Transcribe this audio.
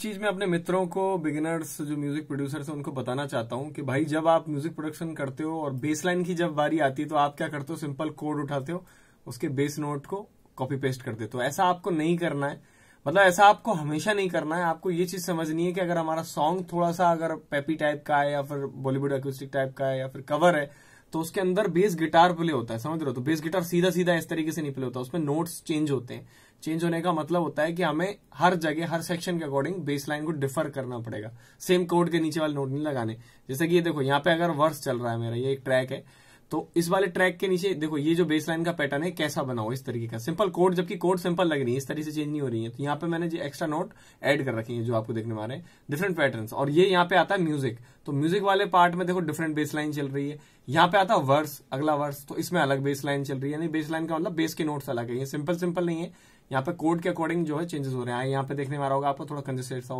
चीज मैं अपने मित्रों को बिगिनर्स जो म्यूजिक प्रोड्यूसर है उनको बताना चाहता हूँ कि भाई जब आप म्यूजिक प्रोडक्शन करते हो और बेस लाइन की जब बारी आती है तो आप क्या करते हो सिंपल कोड उठाते हो उसके बेस नोट को कॉपी पेस्ट कर देते हो ऐसा आपको नहीं करना है मतलब ऐसा आपको हमेशा नहीं करना है आपको ये चीज समझनी है कि अगर हमारा सॉन्ग थोड़ा सा अगर पेपी टाइप का है या फिर बॉलीवुड एक्यूस्टिक टाइप का है या फिर कवर है तो उसके अंदर बेस गिटार प्ले होता है समझ रहे हो तो बेस गिटार सीधा सीधा इस तरीके से नहीं प्ले होता उसमें नोट्स चेंज होते हैं चेंज होने का मतलब होता है कि हमें हर जगह हर सेक्शन के अकॉर्डिंग बेस लाइन को डिफर करना पड़ेगा सेम कोड के नीचे वाले नोट नहीं लगाने जैसे कि ये देखो यहाँ पे अगर वर्स चल रहा है मेरा ये एक ट्रैक है तो इस वाले ट्रैक के नीचे देखो ये जो बेस लाइन का पैटर्न है कैसा बना हुआ इस तरीके का सिंपल कोड जबकि कोड सिंपल लग रही है इस तरीके से चेंज नहीं हो रही है तो यहाँ पे मैंने जो एक्स्ट्रा नोट एड कर रखी है जो आपको देखने वाले हैं डिफरेंट पैटर्न और ये यहाँ पे आता है म्यूजिक तो म्यूजिक वाले पार्ट में देखो डिफरेंट बेस लाइन चल रही है यहाँ पे आता वर्स अगला वर्स तो इसमें अलग बेस लाइन चल रही है यानी बेस लाइन का मतलब बेस के नोट्स अलग है ये सिंपल सिंपल नहीं है यहाँ पे कोड के अकॉर्डिंग जो है चेंजेस हो रहे हैं यहाँ पे देखने में आ रहा होगा आपको थोड़ा कंजेस्टेड सा